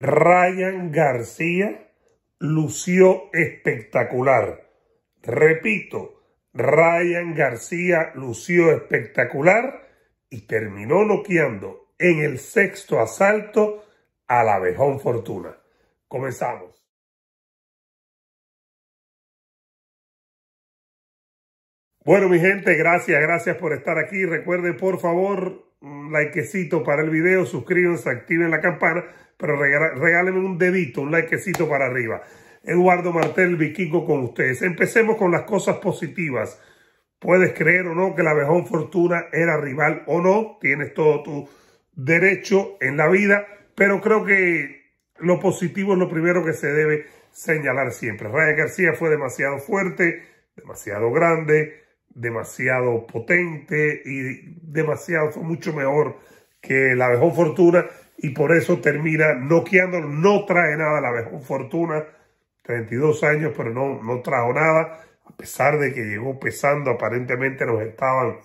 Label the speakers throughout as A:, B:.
A: Ryan García lució espectacular. Repito, Ryan García lució espectacular y terminó noqueando en el sexto asalto la abejón Fortuna. Comenzamos. Bueno, mi gente, gracias, gracias por estar aquí. Recuerden, por favor, likecito para el video, suscríbanse, activen la campana pero regálenme un dedito, un likecito para arriba. Eduardo Martel, vikingo con ustedes. Empecemos con las cosas positivas. Puedes creer o no que la Abejón Fortuna era rival o no, tienes todo tu derecho en la vida, pero creo que lo positivo es lo primero que se debe señalar siempre. Raya García fue demasiado fuerte, demasiado grande, demasiado potente y demasiado, fue mucho mejor que la Abejón Fortuna y por eso termina noqueándolo. No trae nada la mejor fortuna. 32 años, pero no, no trajo nada. A pesar de que llegó pesando, aparentemente nos estaban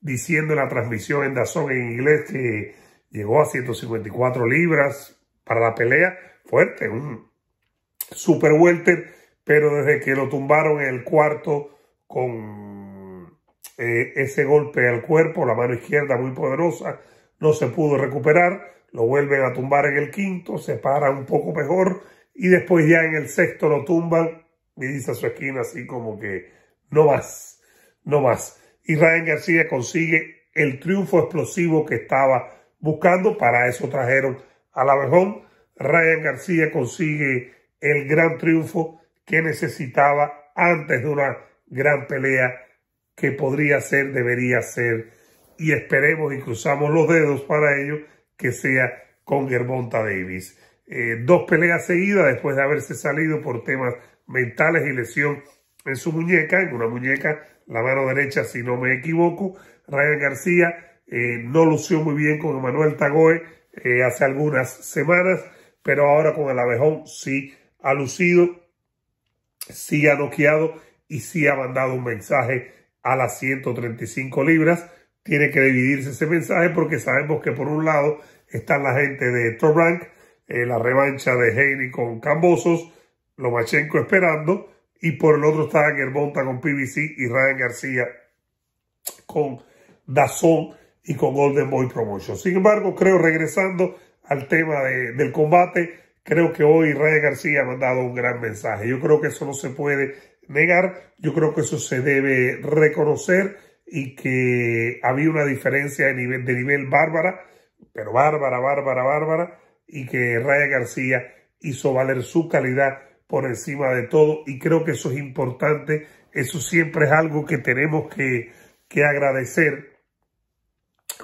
A: diciendo en la transmisión en Dazón en inglés que llegó a 154 libras para la pelea. Fuerte, un super welter, pero desde que lo tumbaron en el cuarto con eh, ese golpe al cuerpo, la mano izquierda muy poderosa, no se pudo recuperar lo vuelven a tumbar en el quinto, se para un poco mejor y después ya en el sexto lo tumban y dice a su esquina así como que no más, no más. ...y Ryan García consigue el triunfo explosivo que estaba buscando, para eso trajeron al abejón. Ryan García consigue el gran triunfo que necesitaba antes de una gran pelea que podría ser, debería ser, y esperemos y cruzamos los dedos para ello que sea con Germonta Davis. Eh, dos peleas seguidas después de haberse salido por temas mentales y lesión en su muñeca, en una muñeca, la mano derecha, si no me equivoco. Ryan García eh, no lució muy bien con Emanuel Tagoe eh, hace algunas semanas, pero ahora con el abejón sí ha lucido, sí ha noqueado y sí ha mandado un mensaje a las 135 libras tiene que dividirse ese mensaje porque sabemos que por un lado está la gente de rank eh, la revancha de Heine con Cambosos, Lomachenko esperando, y por el otro está Germonta con PBC y Ryan García con Dazón y con Golden Boy Promotion. Sin embargo, creo, regresando al tema del combate, creo que hoy Ryan García ha mandado un gran mensaje. Yo creo que eso no se puede negar, yo creo que eso se debe reconocer y que había una diferencia de nivel, de nivel bárbara, pero bárbara, bárbara, bárbara, y que Raya García hizo valer su calidad por encima de todo y creo que eso es importante, eso siempre es algo que tenemos que, agradecer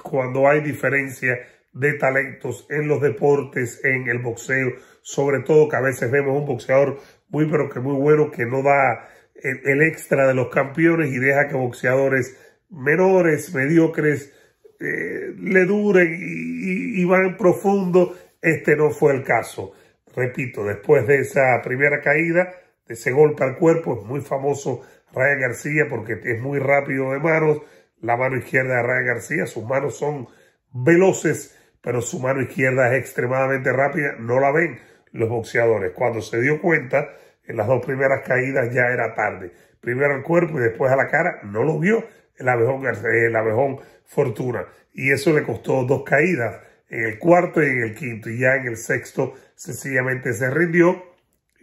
A: cuando hay diferencia de talentos en los deportes, en el boxeo, sobre todo que a veces vemos un boxeador muy pero que muy bueno que no da el extra de los campeones y deja que boxeadores menores, mediocres, eh, le duren y, van profundo. Este no fue el caso. Repito, después de esa primera caída, de ese golpe al cuerpo, es muy famoso Ryan García porque es muy rápido de manos. La mano izquierda de Ryan García, sus manos son veloces, pero su mano izquierda es extremadamente rápida. No la ven los boxeadores. Cuando se dio cuenta, en las dos primeras caídas ya era tarde. Primero al cuerpo y después a la cara, no lo vio el abejón, el abejón Fortuna. Y eso le costó dos caídas, en el cuarto y en el quinto. Y ya en el sexto sencillamente se rindió,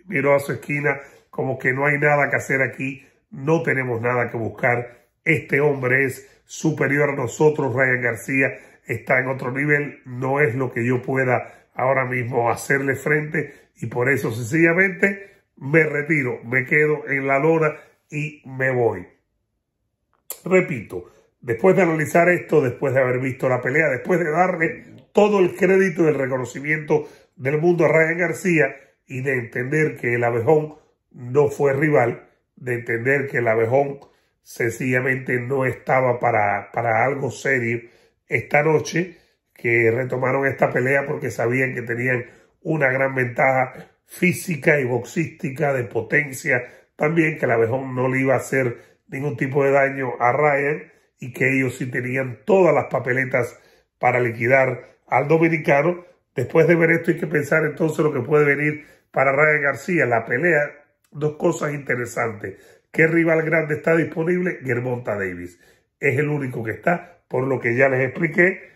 A: miró a su esquina como que no hay nada que hacer aquí, no tenemos nada que buscar. Este hombre es superior a nosotros, Ryan García está en otro nivel, no es lo que yo pueda ahora mismo hacerle frente y por eso sencillamente me retiro, me quedo en la lona y me voy. Repito, después de analizar esto, después de haber visto la pelea, después de darle todo el crédito y el reconocimiento del mundo a Ryan García y de entender que el abejón no fue rival, de entender que el abejón sencillamente no estaba para, para algo serio esta noche, que retomaron esta pelea porque sabían que tenían una gran ventaja física y boxística de potencia también, que el abejón no le iba a hacer ningún tipo de daño a Ryan y que ellos sí tenían todas las papeletas para liquidar al dominicano. Después de ver esto hay que pensar entonces lo que puede venir para Ryan García. La pelea, dos cosas interesantes. ¿Qué rival grande está disponible? Germonta Davis. Es el único que está, por lo que ya les expliqué.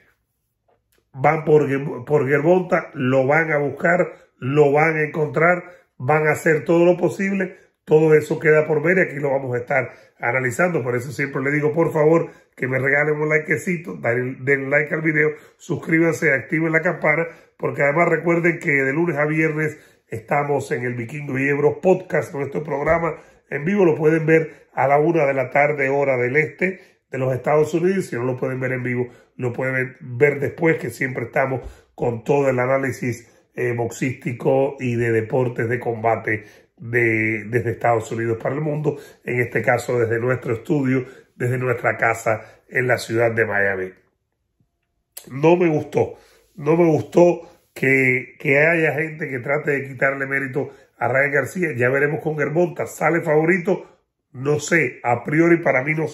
A: Van por, por Germonta, lo van a buscar, lo van a encontrar, van a hacer todo lo posible. Todo eso queda por ver y aquí lo vamos a estar analizando. Por eso siempre le digo, por favor, que me regalen un likecito, den, like al video, suscríbanse, activen la campana, porque además recuerden que de lunes a viernes estamos en el Vikingo y Ebro Podcast, nuestro programa en vivo. Lo pueden ver a la una de la tarde, hora del este de los Estados Unidos. Si no lo pueden ver en vivo, lo pueden ver después, que siempre estamos con todo el análisis eh, boxístico y de deportes de combate de, desde Estados Unidos para el mundo, en este caso desde nuestro estudio, desde nuestra casa en la ciudad de Miami. No me gustó, no me gustó que, haya gente que trate de quitarle mérito a Ryan García. Ya veremos con Germonta, sale favorito, no sé, a priori para mí no,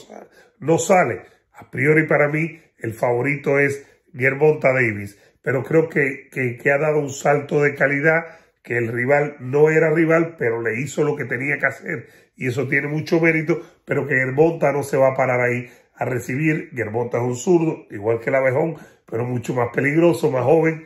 A: no sale. A priori para mí el favorito es Germonta Davis, pero creo que ha dado un salto de calidad que el rival no era rival, pero le hizo lo que tenía que hacer y eso tiene mucho mérito, pero que Monta no se va a parar ahí a recibir. Germonta es un zurdo, igual que el abejón, pero mucho más peligroso, más joven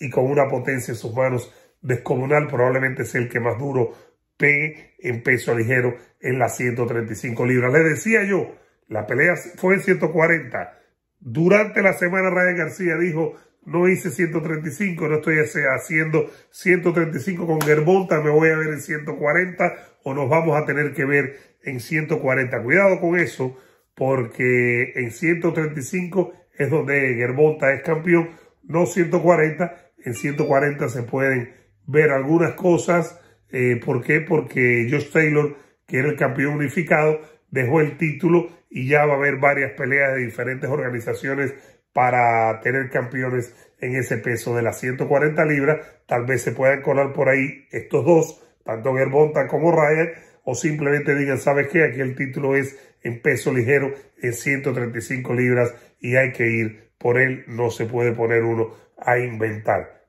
A: y con una potencia en sus manos descomunal. Probablemente es el que más duro pegue en peso ligero en las 135 libras. Le decía yo, la pelea fue en 140. Durante la semana Ryan García dijo no hice 135, no estoy haciendo 135 con Germonta, me voy a ver en 140 o nos vamos a tener que ver en 140. Cuidado con eso, porque en 135 es donde Germonta es campeón, no 140. En 140 se pueden ver algunas cosas. Eh, ¿Por qué? Porque Josh Taylor, que era el campeón unificado, dejó el título y ya va a haber varias peleas de diferentes organizaciones para tener campeones en ese peso de las 140 libras. Tal vez se puedan colar por ahí estos dos, tanto Gerbonta como Ryan, o simplemente digan, ¿sabes qué? Aquí el título es en peso ligero, en 135 libras, y hay que ir por él. No se puede poner uno a inventar.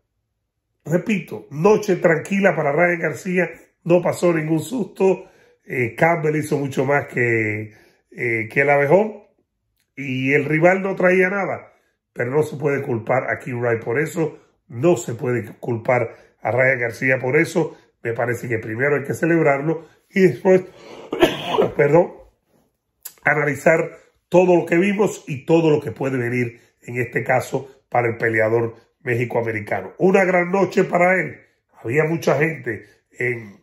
A: Repito, noche tranquila para Ryan García, no pasó ningún susto. Eh, Campbell hizo mucho más que, eh, que el abejón y el rival no traía nada pero no se puede culpar a Wright por eso, no se puede culpar a Ryan García por eso. Me parece que primero hay que celebrarlo y después, perdón, analizar todo lo que vimos y todo lo que puede venir en este caso para el peleador méxico-americano. Una gran noche para él. Había mucha gente en,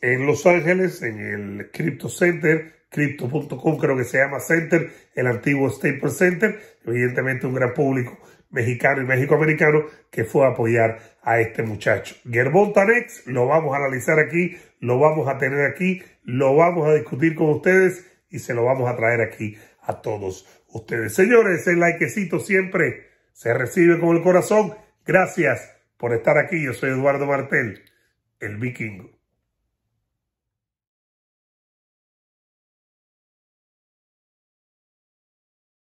A: en Los Ángeles, en el Crypto Center, Crypto.com, creo que se llama Center, el antiguo Staples Center, evidentemente un gran público mexicano y mexicoamericano que fue a apoyar a este muchacho. Gerbontanex lo vamos a analizar aquí, lo vamos a tener aquí, lo vamos a discutir con ustedes y se lo vamos a traer aquí a todos ustedes. Señores, el likecito siempre se recibe con el corazón. Gracias por estar aquí. Yo soy Eduardo Martel, el vikingo.